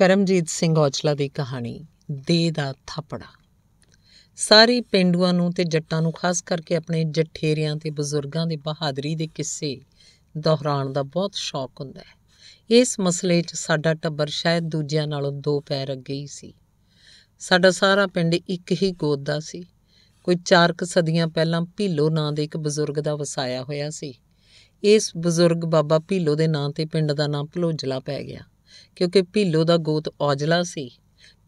ਕਰਮਜੀਤ ਸਿੰਘ ਔਚਲਾ ਦੀ ਕਹਾਣੀ ਦੇ ਦਾ ਥਾਪੜਾ ਸਾਰੇ ਪਿੰਡੂਆਂ ਨੂੰ ਤੇ ਜੱਟਾਂ ਨੂੰ ਖਾਸ ਕਰਕੇ ਆਪਣੇ ਜੱਠੇਰਿਆਂ ਤੇ ਬਜ਼ੁਰਗਾਂ ਦੇ ਬਹਾਦਰੀ ਦੇ ਕਿੱਸੇ ਦੁਹਰਾਉਣ ਦਾ ਬਹੁਤ ਸ਼ੌਕ ਹੁੰਦਾ ਹੈ ਇਸ ਮਸਲੇ 'ਚ ਸਾਡਾ ਟੱਬਰ ਸ਼ਾਇਦ ਦੂਜਿਆਂ ਨਾਲੋਂ ਦੋ ਪੈਰ ਅੱਗੇ ਹੀ ਸੀ ਸਾਡਾ ਸਾਰਾ ਪਿੰਡ ਇੱਕ ਹੀ ਗੋਦ ਦਾ ਸੀ ਕੋਈ 4 ਸਦੀਆਂ ਪਹਿਲਾਂ ਭੀਲੋ ਨਾਂ ਦੇ ਇੱਕ ਬਜ਼ੁਰਗ ਦਾ ਵਸਾਇਆ ਹੋਇਆ ਸੀ ਇਸ ਬਜ਼ੁਰਗ ਬਾਬਾ ਭੀਲੋ ਦੇ ਨਾਂ ਤੇ ਪਿੰਡ ਦਾ ਨਾਂ ਭਲੋਜਲਾ ਪੈ ਗਿਆ ਕਿਉਂਕਿ ਭੀਲੋ ਦਾ ਗੋਤ ਔਜਲਾ ਸੀ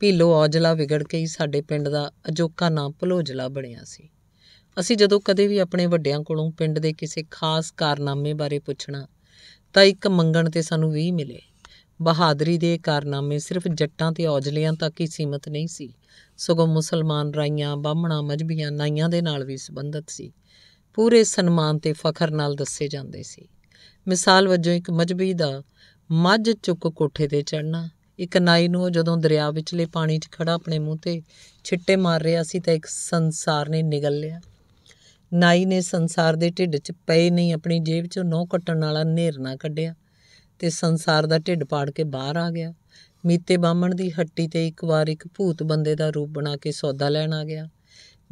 ਭੀਲੋ ਔਜਲਾ ਵਿਗੜ ਕੇ ਹੀ ਸਾਡੇ ਪਿੰਡ ਦਾ ਅਜੋਕਾ ਨਾਂ ਭਲੋਜਲਾ ਬਣਿਆ ਸੀ ਅਸੀਂ ਜਦੋਂ ਕਦੇ ਵੀ ਆਪਣੇ ਵੱਡਿਆਂ ਕੋਲੋਂ ਪਿੰਡ ਦੇ ਕਿਸੇ ਖਾਸ ਕਾਰਨਾਮੇ ਬਾਰੇ ਪੁੱਛਣਾ ਤਾਂ ਇੱਕ ਮੰਗਣ ਤੇ ਸਾਨੂੰ 20 ਮਿਲੇ ਬਹਾਦਰੀ ਦੇ ਕਾਰਨਾਮੇ ਸਿਰਫ ਜੱਟਾਂ ਤੇ ਔਜਲਿਆਂ ਤੱਕ ਹੀ ਸੀਮਤ ਨਹੀਂ ਸੀ ਸਗੋਂ ਮੁਸਲਮਾਨ ਰਾਈਆਂ ਬਾਹਮਣਾ ਮਜਬੀਆਂ ਨਾਈਆਂ ਦੇ ਨਾਲ ਵੀ ਸੰਬੰਧਿਤ ਸੀ ਪੂਰੇ ਸਨਮਾਨ ਤੇ ਫਖਰ ਨਾਲ ਦੱਸੇ ਜਾਂਦੇ ਸੀ ਮਿਸਾਲ ਵਜੋਂ ਇੱਕ ਮਜਬੀ ਦਾ ਮੱਝ ਚੁੱਕ ਕੋਠੇ ਤੇ ਚੜਨਾ ਇੱਕ ਨਾਈ ਨੂੰ ਜਦੋਂ ਦਰਿਆ ਵਿਚਲੇ ਪਾਣੀ 'ਚ ਖੜਾ ਆਪਣੇ ਮੂੰਹ ਤੇ ਛਿੱਟੇ ਮਾਰ ਰਿਹਾ ਸੀ ਤਾਂ ਇੱਕ ਸੰਸਾਰ ਨੇ ਨਿਗਲ ਲਿਆ ਨਾਈ ਨੇ ਸੰਸਾਰ ਦੇ ਢਿੱਡ 'ਚ ਪਏ ਨਹੀਂ ਆਪਣੀ ਜੇਬ 'ਚੋਂ ਨੋ ਕੱਟਣ ਵਾਲਾ ਨੇਰਨਾ ਕੱਢਿਆ ਤੇ ਸੰਸਾਰ ਦਾ ਢਿੱਡ ਪਾੜ ਕੇ ਬਾਹਰ ਆ ਗਿਆ ਮੀਤੇ ਬਾਹਮਣ ਦੀ ਹੱਟੀ ਤੇ ਇੱਕ ਵਾਰ ਇੱਕ ਭੂਤ ਬੰਦੇ ਦਾ ਰੂਪ ਬਣਾ ਕੇ ਸੌਦਾ ਲੈਣ ਆ ਗਿਆ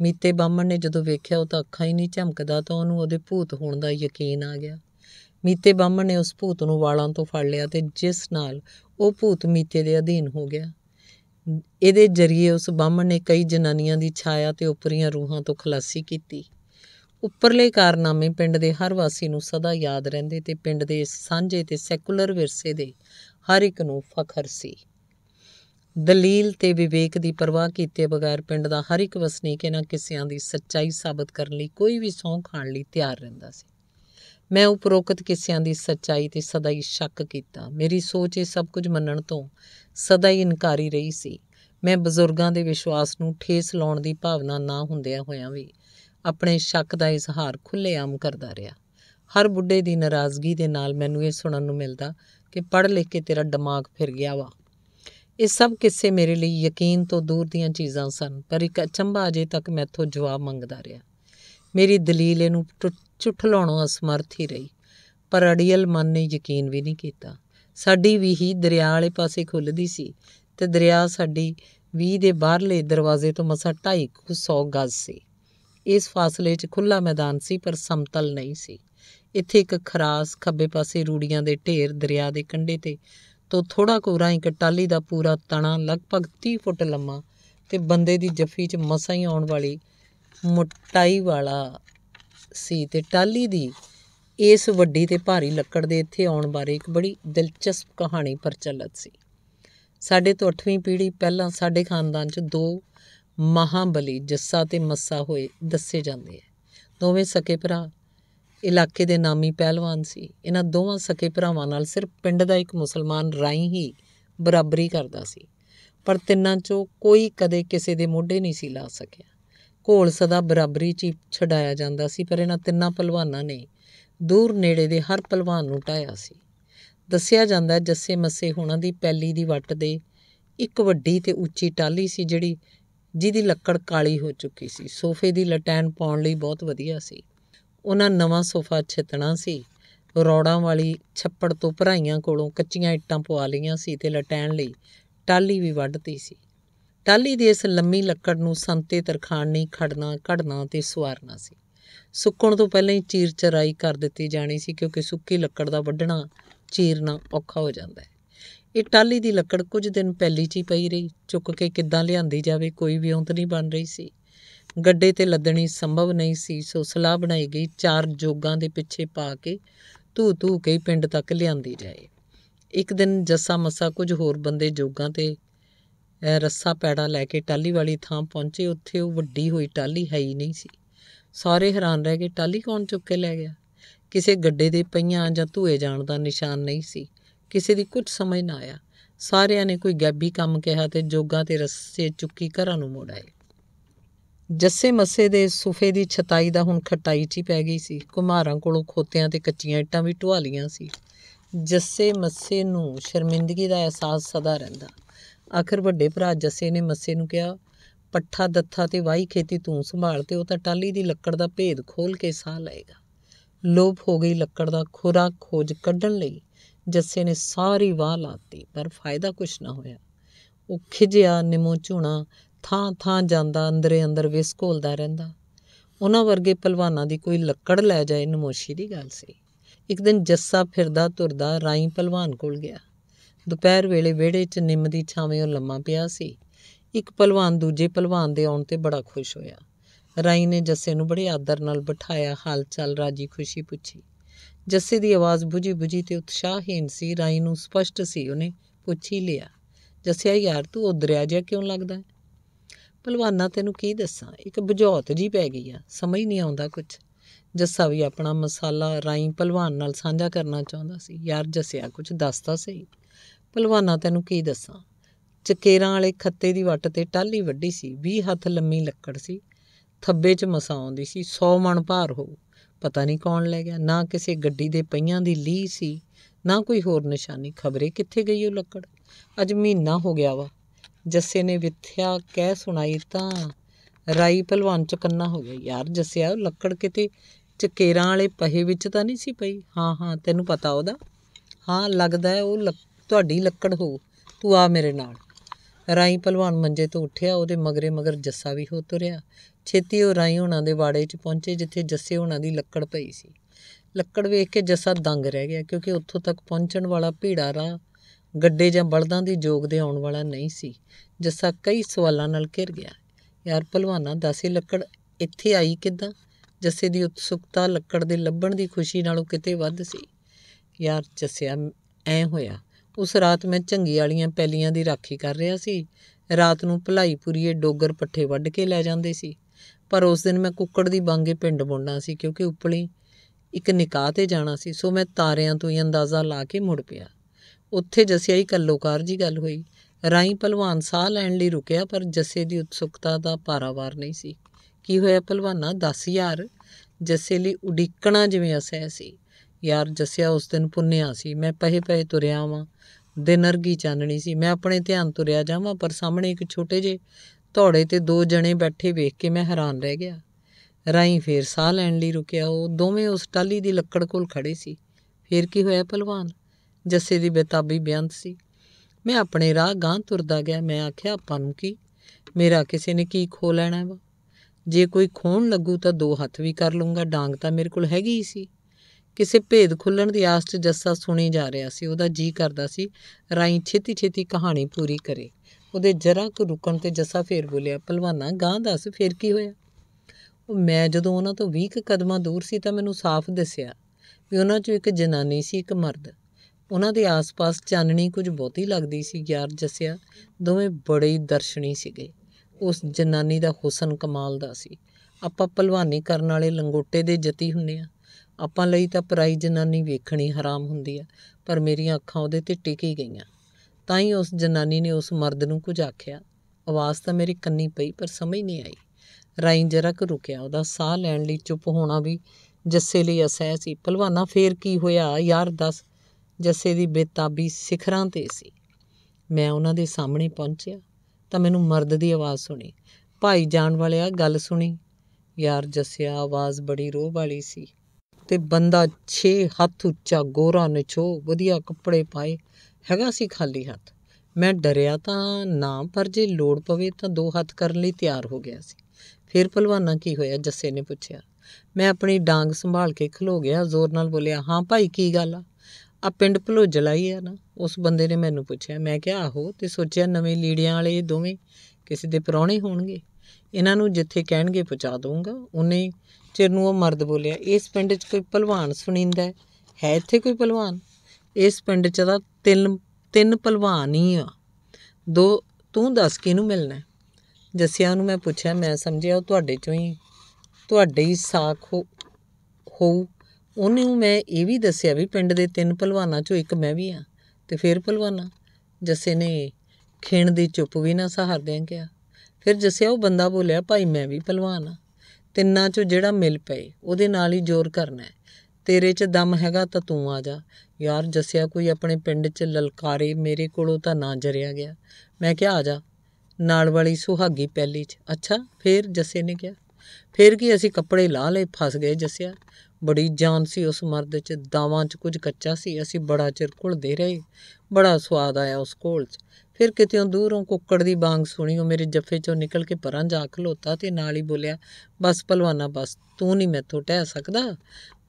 ਮੀਤੇ ਬਾਹਮਣ ਨੇ ਜਦੋਂ ਵੇਖਿਆ ਉਹ ਤਾਂ ਅੱਖਾਂ ਹੀ ਨਹੀਂ ਝਮਕਦਾ ਤਾਂ ਉਹਨੂੰ ਉਹਦੇ ਭੂਤ ਹੋਣ ਦਾ ਯਕੀਨ ਆ ਗਿਆ ਮੀਤੇ ਬਾਹਮਣ ਨੇ ਉਸ ਭੂਤ ਨੂੰ ਵਾਲਾਂ ਤੋਂ ਫੜ ਲਿਆ ਤੇ ਜਿਸ ਨਾਲ ਉਹ ਭੂਤ ਮੀਤੇ ਦੇ ਅਧੀਨ ਹੋ ਗਿਆ ਇਹਦੇ ਜ਼ਰੀਏ ਉਸ ਬਾਹਮਣ ਨੇ ਕਈ ਜਨਾਨੀਆਂ ਦੀ ਛਾਇਆ ਤੇ ਉਪਰੀਆਂ ਰੂਹਾਂ ਤੋਂ ਖਲਾਸੀ ਕੀਤੀ ਉੱਪਰਲੇ ਕਾਰਨਾਮੇ ਪਿੰਡ ਦੇ ਹਰ ਵਾਸੀ ਨੂੰ ਸਦਾ ਯਾਦ ਰਹਿੰਦੇ ਤੇ ਪਿੰਡ ਦੇ ਸਾਂਝੇ ਤੇ ਸੈਕੂਲਰ ਵਿਰਸੇ ਦੇ ਹਰ ਇੱਕ ਨੂੰ ਫਖਰ ਸੀ ਦਲੀਲ ਤੇ ਵਿਵੇਕ ਦੀ ਪਰਵਾਹ ਕੀਤੇ ਬਗੈਰ ਪਿੰਡ ਦਾ ਹਰ ਇੱਕ ਵਸਨੀਕ ਇਹਨਾਂ ਕਿਸਿਆਂ ਦੀ ਸੱਚਾਈ ਸਾਬਤ ਕਰਨ ਲਈ ਕੋਈ ਵੀ ਸੌਂ ਖਾਣ ਲਈ ਤਿਆਰ ਰਹਿੰਦਾ ਸੀ ਮੈਂ ਉਪਰੋਕਤ ਕਿਸਿਆਂ ਦੀ ਸੱਚਾਈ ਤੇ ਸਦਾ ਹੀ ਸ਼ੱਕ ਕੀਤਾ ਮੇਰੀ ਸੋਚ ਇਹ ਸਭ ਕੁਝ ਮੰਨਣ ਤੋਂ ਸਦਾ ਹੀ ਇਨਕਾਰੀ ਰਹੀ ਸੀ ਮੈਂ ਬਜ਼ੁਰਗਾਂ ਦੇ ਵਿਸ਼ਵਾਸ ਨੂੰ ਠੇਸ ਲਾਉਣ ਦੀ ਭਾਵਨਾ ਨਾ ਹੁੰਦਿਆਂ ਹੋਇਆਂ ਵੀ ਆਪਣੇ ਸ਼ੱਕ ਦਾ ਇਜ਼ਹਾਰ ਖੁੱਲ੍ਹੇਆਮ ਕਰਦਾ ਰਿਹਾ ਹਰ ਬੁੱਢੇ ਦੀ ਨਾਰਾਜ਼ਗੀ ਦੇ ਨਾਲ ਮੈਨੂੰ ਇਹ ਸੁਣਨ ਨੂੰ ਮਿਲਦਾ ਕਿ ਪੜ੍ਹ ਲਿਖ ਕੇ ਤੇਰਾ ਦਿਮਾਗ ਫਿਰ ਗਿਆ ਵਾ ਇਹ ਸਭ ਕਿੱਸੇ ਮੇਰੇ ਲਈ ਯਕੀਨ ਤੋਂ ਦੂਰ ਦੀਆਂ ਚੀਜ਼ਾਂ ਸਨ ਪਰ ਇੱਕ ਅਚੰਭਾ ਅਜੇ ਤੱਕ ਮੈਥੋਂ ਜਵਾਬ ਮੰਗਦਾ ਰਿਹਾ ਮੇਰੀ ਦਲੀਲ ਇਹਨੂੰ ਝੁੱਠਲਾਉਣੋਂ ਅਸਮਰਥ ਹੀ ਰਹੀ ਪਰ ਅੜੀਅਲ ਮਨ ਨੇ ਯਕੀਨ ਵੀ ਨਹੀਂ ਕੀਤਾ ਸਾਡੀ ਹੀ ਦਰਿਆ ਵਾਲੇ ਪਾਸੇ ਖੁੱਲਦੀ ਸੀ ਤੇ ਦਰਿਆ ਸਾਡੀ ਵੀ ਦੇ ਬਾਹਰਲੇ ਦਰਵਾਜ਼ੇ ਤੋਂ ਮਸਾ 250 ਗਜ਼ ਸੀ ਇਸ ਫਾਸਲੇ 'ਚ ਖੁੱਲਾ ਮੈਦਾਨ ਸੀ ਪਰ ਸਮਤਲ ਨਹੀਂ ਸੀ ਇੱਥੇ ਇੱਕ ਖਰਾਸ ਖੱਬੇ ਪਾਸੇ ਰੂੜੀਆਂ ਦੇ ਢੇਰ ਦਰਿਆ ਦੇ ਕੰਢੇ ਤੇ ਤੋਂ ਥੋੜਾ ਕੋਰਾ ਇੱਕ ਟਾਲੀ ਦਾ ਪੂਰਾ ਤਣਾ ਲਗਭਗ 30 ਫੁੱਟ ਲੰਮਾ ਤੇ ਬੰਦੇ ਦੀ ਜੱਫੀ 'ਚ ਮਸਾ ਹੀ ਆਉਣ ਵਾਲੀ ਮੋਟਾਈ ਵਾਲਾ ਸੀ ਤੇ ਟਾਲੀ ਦੀ ਇਸ ਵੱਡੀ ਤੇ ਭਾਰੀ ਲੱਕੜ ਦੇ ਇੱਥੇ ਆਉਣ ਬਾਰੇ ਇੱਕ ਬੜੀ ਦਿਲਚਸਪ ਕਹਾਣੀ ਪ੍ਰਚਲਿਤ ਸੀ ਸਾਡੇ ਤੋਂ 8ਵੀਂ ਪੀੜ੍ਹੀ ਪਹਿਲਾਂ ਸਾਡੇ ਖਾਨਦਾਨ 'ਚ ਦੋ ਮਹਾਬਲੀ ਜੱਸਾ ਤੇ ਮੱਸਾ ਹੋਏ ਦੱਸੇ ਜਾਂਦੇ ਆ ਦੋਵੇਂ ਸਕੇ ਭਰਾ ਇਲਾਕੇ ਦੇ ਨਾਮੀ ਪਹਿਲਵਾਨ ਸੀ ਇਹਨਾਂ ਦੋਵਾਂ ਸਕੇ ਭਰਾਵਾਂ ਨਾਲ ਸਿਰਫ ਪਿੰਡ ਦਾ ਇੱਕ ਮੁਸਲਮਾਨ ਰਾਈ ਹੀ ਬਰਾਬਰੀ ਕਰਦਾ ਸੀ ਪਰ ਤਿੰਨਾਂ 'ਚੋਂ ਕੋਈ ਕਦੇ ਕਿਸੇ ਦੇ ਮੋਢੇ ਨਹੀਂ ਸੀ ਲਾ ਸਕਿਆ ਘੋਲ ਸਦਾ ਬਰਾਬਰੀ 'ਚ ਛਡਾਇਆ ਜਾਂਦਾ ਸੀ ਪਰ ਇਹਨਾਂ ਤਿੰਨਾਂ ਪਹਿਲਵਾਨਾਂ ਨੇ ਦੂਰ ਨੇੜੇ ਦੇ ਹਰ ਪਹਿਲਵਾਨ ਨੂੰ ਟਾਇਆ ਸੀ ਦੱਸਿਆ ਜਾਂਦਾ ਹੈ ਜੱਸੇ ਮੱਸੇ ਹੁਣਾਂ ਦੀ ਪੈਲੀ ਦੀ ਵੱਟ ਦੇ ਇੱਕ ਵੱਡੀ ਤੇ ਉੱਚੀ ਟਾਲੀ ਸੀ ਜਿਹੜੀ ਜਿਹਦੀ ਲੱਕੜ ਕਾਲੀ ਹੋ ਚੁੱਕੀ ਸੀ ਸੋਫੇ ਦੀ ਲਟੈਨ ਪਾਉਣ ਲਈ ਬਹੁਤ ਵਧੀਆ ਸੀ ਉਹਨਾਂ ਨਵਾਂ ਸੋਫਾ ਛਿੱਤਣਾ ਸੀ ਰੌੜਾਂ ਵਾਲੀ ਛੱਪੜ ਤੋਂ ਭਰਾਈਆਂ ਕੋਲੋਂ ਕੱਚੀਆਂ ਇੱਟਾਂ ਪਵਾ ਲਈਆਂ ਸੀ ਤੇ ਲਟੈਣ ਲਈ ਟਾਲੀ ਵੀ ਵੱਢਤੀ ਸੀ ਟਾਲੀ ਦੀ ਇਸ ਲੰਮੀ ਲੱਕੜ ਨੂੰ ਸੰਤੇ ਤਰਖਾਨ ਨਹੀਂ ਖੜਨਾ ਘੜਨਾ ਤੇ ਸਵਾਰਨਾ ਸੀ ਸੁੱਕਣ ਤੋਂ ਪਹਿਲਾਂ ਹੀ ਚੀਰ ਚਰਾਈ ਕਰ ਦਿੱਤੀ ਜਾਣੀ ਸੀ ਕਿਉਂਕਿ ਸੁੱਕੀ ਲੱਕੜ ਦਾ ਵੱਢਣਾ ਚੀਰਨਾ ਔਖਾ ਹੋ ਜਾਂਦਾ ਹੈ ਇਹ ਟਾਲੀ ਦੀ ਲੱਕੜ ਕੁਝ ਦਿਨ ਪਹਿਲੀ 'ਚ ਹੀ ਪਈ ਰਹੀ ਚੁੱਕ ਕੇ ਕਿੱਦਾਂ ਲਿਆਂਦੀ ਜਾਵੇ ਕੋਈ ਵੀ ਉਂਤ ਨਹੀਂ ਬਣ ਰਹੀ ਸੀ ਗੱਡੇ ਤੇ ਲੱਦਣੀ ਸੰਭਵ ਨਹੀਂ ਸੀ ਸੋ ਸਲਾਹ ਬਣਾਈ ਗਈ ਚਾਰ ਜੋਗਾਂ ਦੇ ਪਿੱਛੇ ਪਾ ਕੇ ਧੂ ਧੂ ਕੇ ਪਿੰਡ ਤੱਕ ਲਿਆਂਦੀ ਜਾਏ ਇੱਕ ਦਿਨ ਜੱਸਾ ਮੱਸਾ ਕੁਝ ਹੋਰ ਬੰਦੇ ਜੋਗਾਂ ਤੇ ਰੱਸਾ ਪੈੜਾ ਲੈ ਕੇ ਟਾਲੀ ਵਾਲੀ ਥਾਂ ਪਹੁੰਚੇ ਉੱਥੇ ਉਹ ਵੱਡੀ ਹੋਈ ਟਾਲੀ ਹੈ ਹੀ ਨਹੀਂ ਸੀ ਸਾਰੇ ਹੈਰਾਨ ਰਹਿ ਗਏ ਟਾਲੀ ਕੌਣ ਚੁੱਕ ਕੇ ਲੈ ਗਿਆ ਕਿਸੇ ਗੱਡੇ ਦੇ ਪਈਆਂ ਜਾਂ ਧੂਏ ਜਾਣ ਦਾ ਨਿਸ਼ਾਨ ਨਹੀਂ ਸੀ ਕਿਸੇ ਦੀ ਕੁਝ ਸਮਝ ਨਾ ਆਇਆ ਸਾਰਿਆਂ ਨੇ ਕੋਈ ਗੈਬੀ ਕੰਮ ਕਿਹਾ ਤੇ ਜੋਗਾ ਤੇ ਰੱਸੇ ਚੁੱਕੀ ਘਰਾਂ ਨੂੰ ਮੋੜਾਏ ਜੱਸੇ ਮੱਸੇ ਦੇ ਸੁਫੇ ਦੀ ਛਤਾਈ ਦਾ ਹੁਣ ਖਟਾਈ ਚੀ ਪੈ ਗਈ ਸੀ ਕੁਮਾਰਾਂ ਕੋਲੋਂ ਖੋਤਿਆਂ ਤੇ ਕੱਚੀਆਂ ਇੱਟਾਂ ਵੀ ਢਵਾਲੀਆਂ ਲੀਆਂ ਸੀ ਜੱਸੇ ਮੱਸੇ ਨੂੰ ਸ਼ਰਮਿੰਦਗੀ ਦਾ ਅਹਿਸਾਸ ਸਦਾ ਰਹਿੰਦਾ ਆਖਰ ਵੱਡੇ ਭਰਾ ਜੱਸੇ ਨੇ ਮੱਸੇ ਨੂੰ ਕਿਹਾ ਪੱਠਾ ਦੱਥਾ ਤੇ ਵਾਹੀ ਖੇਤੀ ਤੂੰ ਸੰਭਾਲ ਤੇ ਉਹ ਤਾਂ ਟਾਲੀ ਦੀ ਲੱਕੜ ਦਾ ਭੇਦ ਖੋਲ ਕੇ ਸਾਹ ਲਏਗਾ ਲੋਭ ਹੋ ਗਈ ਲੱਕੜ ਦਾ ਖੋਰਾ ਖੋਜ ਕੱਢਣ ਲਈ ਜੱਸੇ ਨੇ ਸਾਰੀ ਵਾਹ ਲਾਤੀ ਪਰ ਫਾਇਦਾ ਕੁਝ ਨਾ ਹੋਇਆ ਉਹ ਖਿਜਿਆ ਨਿਮੋ ਝੂਣਾ ਥਾਂ ਥਾਂ ਜਾਂਦਾ ਅੰਦਰੇ ਅੰਦਰ ਵਿਸ ਘੋਲਦਾ ਰਹਿੰਦਾ ਉਹਨਾਂ ਵਰਗੇ ਪਹਿਲਵਾਨਾਂ ਦੀ ਕੋਈ ਲੱਕੜ ਲੈ ਜਾਏ ਨਮੋਸ਼ੀ ਦੀ ਗੱਲ ਸੀ ਇੱਕ ਦਿਨ ਜੱਸਾ ਫਿਰਦਾ ਤੁਰਦਾ ਰਾਈ ਪਹਿਲਵਾਨ ਕੋਲ ਗਿਆ ਦੁਪਹਿਰ ਵੇਲੇ ਵਿਹੜੇ 'ਚ ਨਿੰਮ ਦੀ ਛਾਵੇਂ ਉਹ ਲੰਮਾ ਪਿਆ ਸੀ ਇੱਕ ਪਹਿਲਵਾਨ ਦੂਜੇ ਪਹਿਲਵਾਨ ਦੇ ਆਉਣ ਤੇ ਬੜਾ ਖੁਸ਼ ਹੋਇਆ ਰਾਈ ਨੇ ਜੱਸੇ ਨੂੰ ਬੜੇ ਆਦਰ ਨਾਲ ਬਿਠਾਇਆ ਚਾਲ ਰਾਜੀ ਖੁਸ਼ੀ ਪੁੱਛੀ ਜੱਸੇ ਦੀ ਆਵਾਜ਼ 부ਜੀ 부ਜੀ ਤੇ ਉਤਸ਼ਾਹਹੀਨ ਸੀ ਰਾਈ ਨੂੰ ਸਪਸ਼ਟ ਸੀ ਉਹਨੇ ਪੁੱਛ ਹੀ ਲਿਆ ਜੱਸਿਆ ਯਾਰ ਤੂੰ ਉਧਰਿਆ ਜਿਹਾ ਕਿਉਂ ਲੱਗਦਾ ਹੈ ਭਲਵਾਨਾ ਤੈਨੂੰ ਕੀ ਦੱਸਾਂ ਇੱਕ ਬੁਝੌਤ ਜੀ ਪੈ ਗਈ ਆ ਸਮਝ ਨਹੀਂ ਆਉਂਦਾ ਕੁਝ ਜੱਸਾ ਵੀ ਆਪਣਾ ਮਸਾਲਾ ਰਾਈ ਪਹਿਲਵਾਨ ਨਾਲ ਸਾਂਝਾ ਕਰਨਾ ਚਾਹੁੰਦਾ ਸੀ ਯਾਰ ਜੱਸਿਆ ਕੁਝ ਦੱਸਦਾ ਸਹੀ ਭਲਵਾਨਾ ਤੈਨੂੰ ਕੀ ਦੱਸਾਂ ਚਕੇਰਾਂ ਵਾਲੇ ਖੱਤੇ ਦੀ ਵੱਟ ਤੇ ਟਾਲੀ ਵੱਡੀ ਸੀ 20 ਹੱਥ ਲੰਮੀ ਲੱਕੜ ਸੀ ਥੱਬੇ 'ਚ ਮਸਾ ਆਉਂਦੀ ਸੀ 100 ਮਣ ਭਾਰ ਹੋ ਪਤਾ ਨਹੀਂ ਕੌਣ ਲੈ ਗਿਆ ਨਾ ਕਿਸੇ ਗੱਡੀ ਦੇ ਪਈਆਂ ਦੀ ਲੀ ਸੀ ਨਾ ਕੋਈ ਹੋਰ ਨਿਸ਼ਾਨੀ ਖਬਰੇ ਕਿੱਥੇ ਗਈ ਉਹ ਲੱਕੜ ਅੱਜ ਮਹੀਨਾ ਹੋ ਗਿਆ ਵਾ ਜੱਸੇ ਨੇ ਵਿਥਿਆ ਕਹਿ ਸੁਣਾਈ ਤਾਂ ਰਾਈ ਚ ਚਕੰਨਾ ਹੋ ਗਿਆ ਯਾਰ ਜੱਸਿਆ ਉਹ ਲੱਕੜ ਕਿਤੇ ਚਕੇਰਾਂ ਵਾਲੇ ਪਹੇ ਵਿੱਚ ਤਾਂ ਨਹੀਂ ਸੀ ਪਈ ਹਾਂ ਹਾਂ ਤੈਨੂੰ ਪਤਾ ਉਹਦਾ ਹਾਂ ਲੱਗਦਾ ਉਹ ਤੁਹਾਡੀ ਲੱਕੜ ਹੋ ਤੂੰ ਆ ਮੇਰੇ ਨਾਲ ਰਾਈ ਪਹਿਲਵਾਨ ਮੰਜੇ ਤੋਂ ਉੱਠਿਆ ਉਹਦੇ ਮਗਰੇ ਮਗਰ ਜੱਸਾ ਵੀ ਹੋ ਤੁਰਿਆ ਛੇਤੀ ਉਹ ਰਾਈ ਹੋਣਾ ਦੇ ਬਾੜੇ 'ਚ ਪਹੁੰਚੇ ਜਿੱਥੇ ਜੱਸੇ ਹੋਣਾ ਦੀ ਲੱਕੜ ਪਈ ਸੀ ਲੱਕੜ ਵੇਖ ਕੇ ਜੱਸਾ ਦੰਗ ਰਹਿ ਗਿਆ ਕਿਉਂਕਿ ਉੱਥੋਂ ਤੱਕ ਪਹੁੰਚਣ ਵਾਲਾ ਭੀੜਾ ਰਾਹ ਗੱਡੇ ਜਾਂ ਬਲਦਾਂ ਦੀ ਜੋਗ ਦੇ ਆਉਣ ਵਾਲਾ ਨਹੀਂ ਸੀ ਜੱਸਾ ਕਈ ਸਵਾਲਾਂ ਨਾਲ ਘਿਰ ਗਿਆ ਯਾਰ ਪਹਿਲਵਾਨਾ ਦਾਸੀ ਲੱਕੜ ਇੱਥੇ ਆਈ ਕਿਦਾਂ ਜੱਸੇ ਦੀ ਉਤਸੁਕਤਾ ਲੱਕੜ ਦੇ ਲੱਭਣ ਦੀ ਖੁਸ਼ੀ ਨਾਲੋਂ ਕਿਤੇ ਵੱਧ ਸੀ ਯਾਰ ਜੱਸਿਆ ਐ ਹੋਇਆ ਉਸ ਰਾਤ ਮੈਂ ਝੰਗੀ ਵਾਲੀਆਂ ਪੈਲੀਆਂ ਦੀ ਰਾਖੀ ਕਰ ਰਿਹਾ ਸੀ ਰਾਤ ਨੂੰ ਭਲਾਈ ਪੂਰੀਏ ਡੋਗਰ ਪੱਠੇ ਵੱਢ ਕੇ ਲੈ ਜਾਂਦੇ ਸੀ ਪਰ ਉਸ ਦਿਨ ਮੈਂ ਕੁੱਕੜ ਦੀ ਬਾਂਗੇ ਪਿੰਡ ਮੁੜਨਾ ਸੀ ਕਿਉਂਕਿ ਉਪਲੀ ਇੱਕ ਨਿਕਾਹ ਤੇ ਜਾਣਾ ਸੀ ਸੋ ਮੈਂ ਤਾਰਿਆਂ ਤੋਂ ਹੀ ਅੰਦਾਜ਼ਾ ਲਾ ਕੇ ਮੁੜ ਪਿਆ ਉੱਥੇ ਜਸਿਆਈ ਕੱਲੋਕਾਰ ਜੀ ਗੱਲ ਹੋਈ ਰਾਈ ਪਹਿਲਵਾਨ ਸਾਹ ਲੈਣ ਲਈ ਰੁਕਿਆ ਪਰ ਜੱਸੇ ਦੀ ਉਤਸੁਕਤਾ ਦਾ ਪਾਰਾਵਾਰ ਨਹੀਂ ਸੀ ਕੀ ਹੋਇਆ ਪਹਿਲਵਾਨਾ 10000 ਜੱਸੇ ਲਈ ਉਡੀਕਣਾ ਜਿਵੇਂ ਅਸਹਿ ਸੀ ਯਾਰ ਜੱਸਿਆ ਉਸ ਦਿਨ ਪੁੰਨਿਆ ਸੀ ਮੈਂ ਪਹੇ ਪਹੇ ਤੁਰਿਆ ਵਾਂ ਦਿਨ ਅਰਗੀ ਚਾਨਣੀ ਸੀ ਮੈਂ ਆਪਣੇ ਧਿਆਨ ਤੁਰਿਆ ਜਾਵਾਂ ਪਰ ਸਾਹਮਣੇ ਇੱਕ ਛੋਟੇ ਜੇ ਧੌੜੇ ਤੇ ਦੋ ਜਣੇ ਬੈਠੇ ਵੇਖ ਕੇ ਮੈਂ ਹੈਰਾਨ ਰਹਿ ਗਿਆ ਰਾਈ ਫੇਰ ਸਾਹ ਲੈਣ ਲਈ ਰੁਕਿਆ ਉਹ ਦੋਵੇਂ ਉਸ ਟਾਲੀ ਦੀ ਲੱਕੜ ਕੋਲ ਖੜੇ ਸੀ ਫੇਰ ਕੀ ਹੋਇਆ ਪਹਿਲਵਾਨ ਜੱਸੇ ਦੀ ਬੇਤਾਬੀ ਬਿਆੰਤ ਸੀ ਮੈਂ ਆਪਣੇ ਰਾਹ ਗਾਂ ਤੁਰਦਾ ਗਿਆ ਮੈਂ ਆਖਿਆ ਆਪਾਂ ਨੂੰ ਕੀ ਮੇਰਾ ਕਿਸੇ ਨੇ ਕੀ ਖੋ ਲੈਣਾ ਵਾ ਜੇ ਕੋਈ ਖੋਣ ਲੱਗੂ ਤਾਂ ਦੋ ਹੱਥ ਵੀ ਕਰ ਲੂੰਗਾ ਡਾਂਗ ਤਾਂ ਮੇਰੇ ਕੋਲ ਹੈਗੀ ਹੀ ਸੀ ਕਿਸੇ ਭੇਦ ਖੁੱਲਣ ਦੀ ਆਸ 'ਚ ਜੱਸਾ ਸੁਣੀ ਜਾ ਰਿਹਾ ਸੀ ਉਹਦਾ ਜੀ ਕਰਦਾ ਸੀ ਰਾਈ ਛੇਤੀ ਛੇਤੀ ਕਹਾਣੀ ਪੂਰੀ ਕਰੇ ਉਹਦੇ ਜਰਾ ਕੁ ਰੁਕਣ ਤੇ ਜੱਸਾ ਫੇਰ ਬੋਲਿਆ ਪਹਿਲਵਾਨਾ ਗਾਂ ਦੱਸ ਫੇਰ ਕੀ ਹੋਇਆ ਉਹ ਮੈਂ ਜਦੋਂ ਉਹਨਾਂ ਤੋਂ 20 ਕਦਮਾਂ ਦੂਰ ਸੀ ਤਾਂ ਮੈਨੂੰ ਸਾਫ਼ ਦਿਸਿਆ ਵੀ ਉਹਨਾਂ 'ਚੋਂ ਇੱਕ ਜਨਾਨੀ ਸੀ ਇੱਕ ਮਰਦ ਉਹਨਾਂ ਦੇ ਆਸ-ਪਾਸ ਚਾਨਣੀ ਕੁਝ ਬਹੁਤੀ ਲੱਗਦੀ ਸੀ ਯਾਰ ਜੱਸਿਆ ਦੋਵੇਂ ਬੜੇ ਦਰਸ਼ਨੀ ਸੀਗੇ ਉਸ ਜਨਾਨੀ ਦਾ ਹੁਸਨ ਕਮਾਲ ਦਾ ਸੀ ਆਪਾਂ ਪਹਿਲਵਾਨੀ ਕਰਨ ਵਾਲੇ ਲੰਗੋਟੇ ਦੇ ਜਤੀ ਹੁੰਨੇ ਆ ਆਪਾਂ ਲਈ ਤਾਂ ਪਰਾਈ ਜਨਾਨੀ ਵੇਖਣੀ ਹਰਾਮ ਹੁੰਦੀ ਆ ਪਰ ਮੇਰੀਆਂ ਅੱਖਾਂ ਉਹਦੇ ਤੇ ਟਿਕੀ ਗਈਆਂ ਤਾਂ ਹੀ ਉਸ ਜਨਾਨੀ ਨੇ ਉਸ ਮਰਦ ਨੂੰ ਕੁਝ ਆਖਿਆ ਆਵਾਜ਼ ਤਾਂ ਮੇਰੇ ਕੰਨੀ ਪਈ ਪਰ ਸਮਝ ਨਹੀਂ ਆਈ ਰਾਈ ਜਰਕ ਰੁਕਿਆ ਉਹਦਾ ਸਾਹ ਲੈਣ ਲਈ ਚੁੱਪ ਹੋਣਾ ਵੀ ਜੱਸੇ ਲਈ ਅਸਹਿ ਸੀ ਭਲਵਾਨਾ ਫੇਰ ਕੀ ਹੋਇਆ ਯਾਰ ਦੱਸ ਜੱਸੇ ਦੀ ਬੇਤਾਬੀ ਸਿਖਰਾਂ ਤੇ ਸੀ ਮੈਂ ਉਹਨਾਂ ਦੇ ਸਾਹਮਣੇ ਪਹੁੰਚਿਆ ਤਾਂ ਮੈਨੂੰ ਮਰਦ ਦੀ ਆਵਾਜ਼ ਸੁਣੀ ਭਾਈ ਜਾਣ ਵਾਲਿਆ ਗੱਲ ਸੁਣੀ ਯਾਰ ਜੱਸਿਆ ਆਵਾਜ਼ ਬੜੀ ਰੋਹ ਵਾਲੀ ਸੀ ਤੇ ਬੰਦਾ 6 ਹੱਥ ਉੱਚਾ ਗੋਰਾ ਨਿਚੋ ਵਧੀਆ ਕੱਪੜੇ ਪਾਏ ਹੈਗਾ ਸੀ ਖਾਲੀ ਹੱਥ ਮੈਂ ਡਰਿਆ ਤਾਂ ਨਾ ਪਰ ਜੇ ਲੋੜ ਪਵੇ ਤਾਂ ਦੋ ਹੱਥ ਕਰਨ ਲਈ ਤਿਆਰ ਹੋ ਗਿਆ ਸੀ ਫਿਰ ਭਲਵਾਨਾ ਕੀ ਹੋਇਆ ਜੱਸੇ ਨੇ ਪੁੱਛਿਆ ਮੈਂ ਆਪਣੀ ਡਾਂਗ ਸੰਭਾਲ ਕੇ ਖਲੋ ਗਿਆ ਜ਼ੋਰ ਨਾਲ ਬੋਲਿਆ ਹਾਂ ਭਾਈ ਕੀ ਗੱਲ ਆ ਆ ਪਿੰਡ ਭਲੋਜਲਾ ਹੀ ਆ ਨਾ ਉਸ ਬੰਦੇ ਨੇ ਮੈਨੂੰ ਪੁੱਛਿਆ ਮੈਂ ਕਿਹਾ ਆਹੋ ਤੇ ਸੋਚਿਆ ਨਵੇਂ ਲੀੜਿਆਂ ਵਾਲੇ ਇਹ ਦੋਵੇਂ ਕਿਸੇ ਦੇ ਪਰੌਣੇ ਹੋਣਗੇ ਇਹਨਾਂ ਨੂੰ ਜਿੱਥੇ ਕਹਿਣਗੇ ਪਹੁੰਚਾ ਦਊਂਗਾ ਉਹਨੇ ਚਿਰ ਨੂੰ ਉਹ ਮਰਦ ਬੋਲਿਆ ਇਸ ਪਿੰਡ 'ਚ ਕੋਈ ਪਹਿਲਵਾਨ ਸੁਣੀਂਦਾ ਹੈ ਹੈ ਇੱਥੇ ਕੋਈ ਪਹਿਲਵਾਨ ਇਸ ਪਿੰਡ 'ਚ ਤਾਂ ਤਿੰਨ ਤਿੰਨ ਪਹਿਲਵਾਨ ਹੀ ਆ ਦੋ ਤੂੰ ਦੱਸ ਕਿਹਨੂੰ ਮਿਲਣਾ ਜੱਸਿਆਂ ਨੂੰ ਮੈਂ ਪੁੱਛਿਆ ਮੈਂ ਸਮਝਿਆ ਉਹ ਤੁਹਾਡੇ ਚੋਂ ਹੀ ਤੁਹਾਡੇ ਹੀ ਸਾਖ ਹੋਊ ਉਹਨੂੰ ਮੈਂ ਇਹ ਵੀ ਦੱਸਿਆ ਵੀ ਪਿੰਡ ਦੇ ਤਿੰਨ ਪਹਿਲਵਾਨਾਂ ਚੋਂ ਇੱਕ ਮੈਂ ਵੀ ਆ ਤੇ ਫਿਰ ਪਹਿਲਵਾਨਾਂ ਜੱਸੇ ਨੇ ਖੇਣ ਦੀ ਚੁੱਪ ਵੀ ਨਾ ਸਹਾਰਦਿਆਂ ਕਿਹਾ ਫਿਰ ਜੱਸਿਆ ਉਹ ਬੰਦਾ ਬੋਲਿਆ ਭਾਈ ਮੈਂ ਵੀ ਪਹਿਲਵਾਨ ਆ ਤਿੰਨਾਂ 'ਚੋਂ ਜਿਹੜਾ ਮਿਲ ਪਏ ਉਹਦੇ ਨਾਲ ਹੀ ਜ਼ੋਰ ਕਰਨਾ ਹੈ ਤੇਰੇ 'ਚ ਦਮ ਹੈਗਾ ਤਾਂ ਤੂੰ ਆ ਜਾ ਯਾਰ ਜੱਸਿਆ ਕੋਈ ਆਪਣੇ ਪਿੰਡ 'ਚ ਲਲਕਾਰੇ ਮੇਰੇ ਕੋਲੋਂ ਤਾਂ ਨਾ ਜਰਿਆ ਗਿਆ ਮੈਂ ਕਿਹਾ ਆ ਜਾ ਨਾਲ ਵਾਲੀ ਸੁਹਾਗੀ ਪਹਿਲੀ 'ਚ ਅੱਛਾ ਫੇਰ ਜੱਸੇ ਨੇ ਕਿਹਾ ਫੇਰ ਕੀ ਅਸੀਂ ਕੱਪੜੇ ਲਾ ਲਏ ਫਸ ਗਏ ਜੱਸਿਆ ਬੜੀ ਜਾਨ ਸੀ ਉਸ ਮਰਦ 'ਚ ਦਾਵਾਂ 'ਚ ਕੁਝ ਕੱਚਾ ਸੀ ਅਸੀਂ ਬੜਾ ਚਿਰ ਘੁਲਦੇ ਰਹੇ ਬੜਾ ਸਵਾਦ ਆਇਆ ਉਸ ਘੋਲ 'ਚ ਫਿਰ ਕਿਤੇੋਂ ਦੂਰੋਂ ਕੁੱਕੜ ਦੀ ਬਾਂਗ ਸੁਣੀ ਉਹ ਮੇਰੇ ਜੱਫੇ 'ਚੋਂ ਨਿਕਲ ਕੇ ਪਰਾਂ ਜਾ ਖਲੋਤਾ ਤੇ ਨਾਲ ਹੀ ਬੋਲਿਆ ਬਸ ਪਹਿਲਵਾਨਾ ਬਸ ਤੂੰ ਨਹੀਂ ਮੈਥੋਂ ਟਹਿ ਸਕਦਾ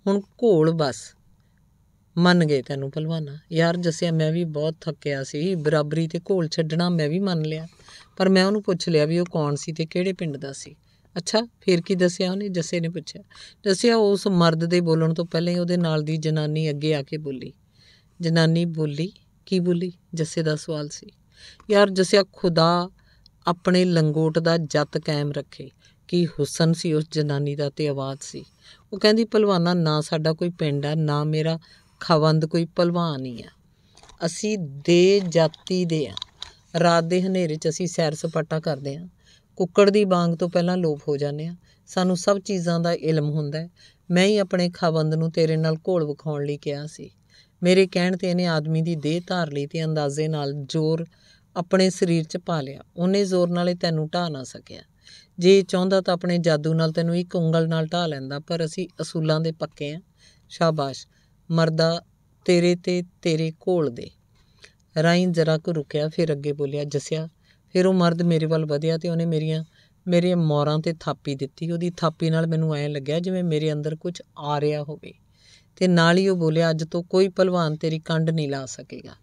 ਹੁਣ ਘੋਲ ਬਸ ਮੰਨ ਗਏ ਤੈਨੂੰ ਪਹਿਲਵਾਨਾ ਯਾਰ ਜਸਿਆ ਮੈਂ ਵੀ ਬਹੁਤ ਥੱਕਿਆ ਸੀ ਬਰਾਬਰੀ ਤੇ ਘੋਲ ਛੱਡਣਾ ਮੈਂ ਵੀ ਮੰਨ ਲਿਆ ਪਰ ਮੈਂ ਉਹਨੂੰ ਪੁੱਛ ਲਿਆ ਵੀ ਉਹ ਕੌਣ ਸੀ ਤੇ ਕਿਹੜੇ ਪਿੰਡ ਦਾ ਸੀ ਅੱਛਾ ਫਿਰ ਕੀ ਦੱਸਿਆ ਉਹਨੇ ਜੱਸੇ ਨੇ ਪੁੱਛਿਆ ਦੱਸਿਆ ਉਸ ਮਰਦ ਦੇ ਬੋਲਣ ਤੋਂ ਪਹਿਲਾਂ ਹੀ ਉਹਦੇ ਨਾਲ ਦੀ ਜਨਾਨੀ ਅੱਗੇ ਆ ਕੇ ਬੋਲੀ ਜਨਾਨੀ ਬੋਲੀ ਕੀ ਬੋਲੀ ਜੱਸੇ ਦਾ ਸਵਾਲ ਸੀ ਯਾਰ ਜੱਸਿਆ ਖੁਦਾ ਆਪਣੇ ਲੰਗੋਟ ਦਾ ਜੱਤ ਕਾਇਮ ਰੱਖੇ ਕੀ ਹੁਸਨ ਸੀ ਉਸ ਜਨਾਨੀ ਦਾ ਤੇ ਆਵਾਜ਼ ਸੀ ਉਹ ਕਹਿੰਦੀ ਪਹਿਲਵਾਨਾ ਨਾ ਸਾਡਾ ਕੋਈ ਪਿੰਡ ਆ ਨਾ ਮੇਰਾ ਖਵੰਦ ਕੋਈ ਪਹਿਲਵਾਨ ਹੀ ਆ ਅਸੀਂ ਦੇ ਜਾਤੀ ਦੇ ਆ ਰਾਤ ਦੇ ਹਨੇਰੇ 'ਚ ਅਸੀਂ ਸੈਰ ਸਪਾਟਾ ਕਰਦੇ ਆ ਕੁੱਕੜ ਦੀ ਬਾਗ ਤੋਂ ਪਹਿਲਾਂ ਲੋਪ ਹੋ ਜਾਂਦੇ ਆ ਸਾਨੂੰ ਸਭ ਚੀਜ਼ਾਂ ਦਾ ਇਲਮ ਹੁੰਦਾ ਮੈਂ ਹੀ ਆਪਣੇ ਖਵੰਦ ਨੂੰ ਤੇਰੇ ਨਾਲ ਘੋਲ ਵਿਖਾਉਣ ਲਈ ਕਿਹਾ ਸੀ ਮੇਰੇ ਕਹਿਣ ਤੇ ਇਹਨੇ ਆਦਮੀ ਦੀ ਦੇਹ ਧਾਰ ਲਈ ਤੇ ਅੰਦਾਜ਼ੇ ਨਾਲ ਜ਼ੋਰ ਆਪਣੇ ਸਰੀਰ 'ਚ ਪਾ ਲਿਆ ਉਹਨੇ ਜ਼ੋਰ ਨਾਲ ਹੀ ਤੈਨੂੰ ਢਾ ਨਾ ਸਕਿਆ ਜੇ ਚਾਹੁੰਦਾ ਤਾਂ ਆਪਣੇ ਜਾਦੂ ਨਾਲ ਤੈਨੂੰ ਇੱਕ ਉਂਗਲ ਨਾਲ ਢਾ ਲੈਂਦਾ ਪਰ ਅਸੀਂ ਅਸੂਲਾਂ ਦੇ ਪੱਕੇ ਆ ਸ਼ਾਬਾਸ਼ ਮਰਦਾ ਤੇਰੇ ਤੇ ਤੇਰੇ ਕੋਲ ਦੇ ਰਾਈਂ ਜ਼ਰਾ ਕੁ ਰੁਕਿਆ ਫਿਰ ਅੱਗੇ ਬੋਲਿਆ ਜਸਿਆ ਫਿਰ ਉਹ ਮਰਦ ਮੇਰੇ ਵੱਲ ਵਧਿਆ ਤੇ ਉਹਨੇ ਮੇਰੀਆਂ ਮੇਰੇ ਮੋਰਾਂ 'ਤੇ ਥਾਪੀ ਦਿੱਤੀ ਉਹਦੀ ਥਾਪੀ ਨਾਲ ਮੈਨੂੰ ਐਂ ਲੱਗਿਆ ਜਿਵੇਂ ਮੇਰੇ ਅੰਦਰ ਕੁਝ ਆ ਰਿਹਾ ਹੋਵੇ ਤੇ ਨਾਲ ਹੀ ਉਹ ਬੋਲਿਆ ਅੱਜ ਤੋਂ ਕੋਈ ਪਹਿਲਵਾਨ ਤੇਰੀ ਕੰਡ ਨਹੀਂ ਲਾ ਸਕੇਗਾ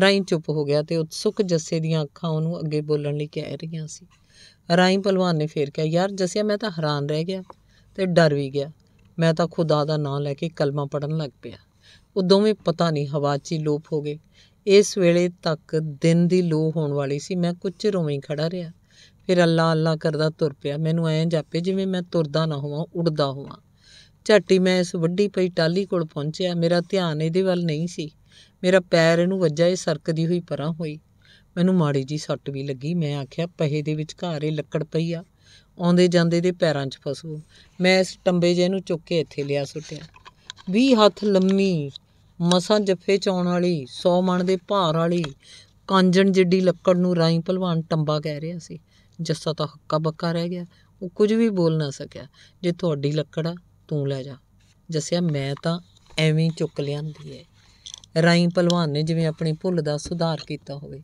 ਰਾਈ ਚੁੱਪ ਹੋ ਗਿਆ ਤੇ ਉਤਸੁਕ ਜੱਸੇ ਦੀਆਂ ਅੱਖਾਂ ਉਹਨੂੰ ਅੱਗੇ ਬੋਲਣ ਲਈ ਕਹਿ ਰਹੀਆਂ ਸੀ ਰਾਈ ਪਹਿਲਵਾਨ ਨੇ ਫੇਰ ਕਿਹਾ ਯਾਰ ਜੱਸਿਆ ਮੈਂ ਤਾਂ ਹੈਰਾਨ ਰਹਿ ਗਿਆ ਤੇ ਡਰ ਵੀ ਗਿਆ ਮੈਂ ਤਾਂ ਖੁਦਾ ਦਾ ਨਾਮ ਲੈ ਕੇ ਕਲਮਾ ਪੜਨ ਲੱਗ ਪਿਆ ਉਹ ਦੋਵੇਂ ਪਤਾ ਨਹੀਂ ਹਵਾ 'ਚ ਹੀ ਲੋਪ ਹੋ ਗਏ ਇਸ ਵੇਲੇ ਤੱਕ ਦਿਨ ਦੀ ਲੋ ਹੋਣ ਵਾਲੀ ਸੀ ਮੈਂ ਕੁਝ ਰੋਵੇਂ ਖੜਾ ਰਿਹਾ ਫਿਰ ਅੱਲਾ ਅੱਲਾ ਕਰਦਾ ਤੁਰ ਪਿਆ ਮੈਨੂੰ ਐਂ ਜਾਪੇ ਜਿਵੇਂ ਮੈਂ ਤੁਰਦਾ ਨਾ ਹੋਵਾਂ ਉੱਡਦਾ ਹੋਵਾਂ ਝੱਟੀ ਮੈਂ ਇਸ ਵੱਡੀ ਪਈ ਟਾਲੀ ਕੋਲ ਪਹੁੰਚਿਆ ਮੇਰਾ ਧਿਆਨ ਇਹਦੇ ਵੱਲ ਨਹੀਂ ਸੀ ਮੇਰਾ ਪੈਰ ਇਹਨੂੰ ਵੱਜਾ ਇਹ ਸਰਕਦੀ ਹੋਈ ਪਰਾਂ ਹੋਈ ਮੈਨੂੰ ਮਾੜੀ ਜੀ ਸੱਟ ਵੀ ਲੱਗੀ ਮੈਂ ਆਖਿਆ ਪਹੇ ਦੇ ਵਿੱਚ ਘਾਰੇ ਲੱਕੜ ਪਈ ਆ ਆਉਂਦੇ ਜਾਂਦੇ ਦੇ ਪੈਰਾਂ 'ਚ ਫਸੂ ਮੈਂ ਇਸ ਟੰਬੇ ਜੇ ਨੂੰ ਚੁੱਕ ਕੇ ਇੱਥੇ ਲਿਆ ਸੁੱਟਿਆ 20 ਹੱਥ ਲੰਮੀ ਮਸਾਂ ਜੱਫੇ ਚਾਉਣ ਵਾਲੀ 100 ਮਣ ਦੇ ਭਾਰ ਵਾਲੀ ਕਾਂਜਣ ਜਿੱਡੀ ਲੱਕੜ ਨੂੰ ਰਾਈ ਪਹਿਲਵਾਨ ਟੰਬਾ ਕਹਿ ਰਿਹਾ ਸੀ ਜੱਸਾ ਤਾਂ ਹੱਕਾ ਬੱਕਾ ਰਹਿ ਗਿਆ ਉਹ ਕੁਝ ਵੀ ਬੋਲ ਨਾ ਸਕਿਆ ਜੇ ਤੁਹਾਡੀ ਲੱਕੜ ਆ ਤੂੰ ਲੈ ਜਾ ਜੱਸਿਆ ਮੈਂ ਤਾਂ ਐਵੇਂ ਚੁੱਕ ਲਿਆਂਦੀ ਐ ਰਾਈ ਪਹਿਲਵਾਨ ਨੇ ਜਿਵੇਂ ਆਪਣੀ ਭੁੱਲ ਦਾ ਸੁਧਾਰ ਕੀਤਾ ਹੋਵੇ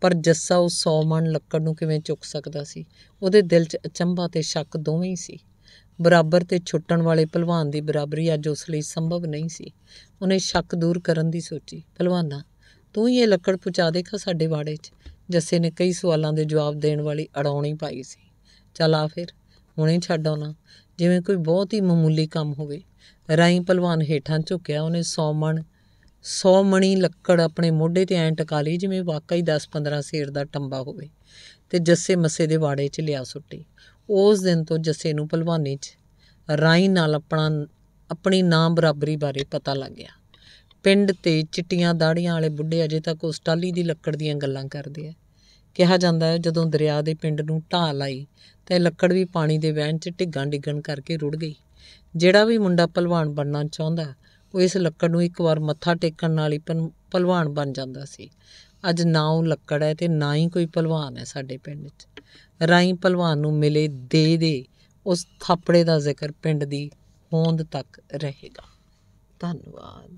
ਪਰ ਜੱਸਾ ਉਹ 100 ਮਣ ਲੱਕੜ ਨੂੰ ਕਿਵੇਂ ਚੁੱਕ ਸਕਦਾ ਸੀ ਉਹਦੇ ਦਿਲ 'ਚ ਅਚੰਭਾ ਤੇ ਸ਼ੱਕ ਦੋਵੇਂ ਹੀ ਸੀ ਬਰਾਬਰ ਤੇ ਛੁੱਟਣ ਵਾਲੇ ਪਹਿਲਵਾਨ ਦੀ ਬਰਾਬਰੀ ਅੱਜ ਉਸ ਲਈ ਸੰਭਵ ਨਹੀਂ ਸੀ ਉਹਨੇ ਸ਼ੱਕ ਦੂਰ ਕਰਨ ਦੀ ਸੋਚੀ ਪਹਿਲਵਾਨਾ ਤੂੰ ਹੀ ਇਹ ਲੱਕੜ ਪੁਚਾ ਦੇਗਾ ਸਾਡੇ ਬਾੜੇ 'ਚ ਜੱਸੇ ਨੇ ਕਈ ਸਵਾਲਾਂ ਦੇ ਜਵਾਬ ਦੇਣ ਵਾਲੀ ਅੜਾਉਣੀ ਪਾਈ ਸੀ ਚਲ ਆ ਫਿਰ ਹੁਣੇ ਛੱਡ ਆਉਣਾ ਜਿਵੇਂ ਕੋਈ ਬਹੁਤ ਹੀ ਮਾਮੂਲੀ ਕੰਮ ਹੋਵੇ ਰਾਈ ਪਹਿਲਵਾਨ ਹੇਠਾਂ ਝੁਕਿਆ ਉਹਨੇ 100 ਮਣ 100 ਮਣੀ ਲੱਕੜ ਆਪਣੇ ਮੋਢੇ ਤੇ ਐਂ ਟਕਾ ਲਈ ਜਿਵੇਂ ਵਾਕਈ 10-15 ਸੇਰ ਦਾ ਟੰਬਾ ਹੋਵੇ ਤੇ ਜੱਸੇ ਮੱਸੇ ਦੇ ਬਾੜੇ 'ਚ ਲਿਆ ਸੁੱਟੀ ਉਸ ਦਿਨ ਤੋਂ ਜਸੇ ਨੂੰ ਭਲਵਾਨੀ 'ਚ ਰਾਈ ਨਾਲ ਆਪਣਾ ਆਪਣੀ ਨਾਮ ਬਰਾਬਰੀ ਬਾਰੇ ਪਤਾ ਲੱਗ ਗਿਆ ਪਿੰਡ ਤੇ ਚਿੱਟੀਆਂ ਦਾੜੀਆਂ ਵਾਲੇ ਬੁੱਢੇ ਅਜੇ ਤੱਕ ਉਸ ਟਾਲੀ ਦੀ ਲੱਕੜ ਦੀਆਂ ਗੱਲਾਂ ਕਰਦੇ ਆ ਕਿਹਾ ਜਾਂਦਾ ਹੈ ਜਦੋਂ ਦਰਿਆ ਦੇ ਪਿੰਡ ਨੂੰ ਢਾਹ ਲਾਈ ਤੇ ਲੱਕੜ ਵੀ ਪਾਣੀ ਦੇ ਵਹਿਣ 'ਚ ਢਿੱਗਾਂ ਡਿੱਗਣ ਕਰਕੇ ਰੁੜ ਗਈ ਜਿਹੜਾ ਵੀ ਮੁੰਡਾ ਪਹਿਲਵਾਨ ਬਣਨਾ ਚਾਹੁੰਦਾ ਉਹ ਇਸ ਲੱਕੜ ਨੂੰ ਇੱਕ ਵਾਰ ਮੱਥਾ ਟੇਕਣ ਨਾਲ ਹੀ ਪਹਿਲਵਾਨ ਬਣ ਜਾਂਦਾ ਸੀ ਅੱਜ ਨਾ ਉਹ ਲੱਕੜ ਹੈ ਤੇ ਨਾ ਹੀ ਕੋਈ ਪਹਿਲਵਾਨ ਹੈ ਸਾਡੇ ਪਿੰਡ 'ਚ ਰਾਈ ਭਲਵਾਨ ਨੂੰ ਮਿਲੇ ਦੇ ਦੇ ਉਸ ਥਾਪੜੇ ਦਾ ਜ਼ਿਕਰ ਪਿੰਡ ਦੀ ਹੋਂਦ ਤੱਕ ਰਹੇਗਾ ਧੰਨਵਾਦ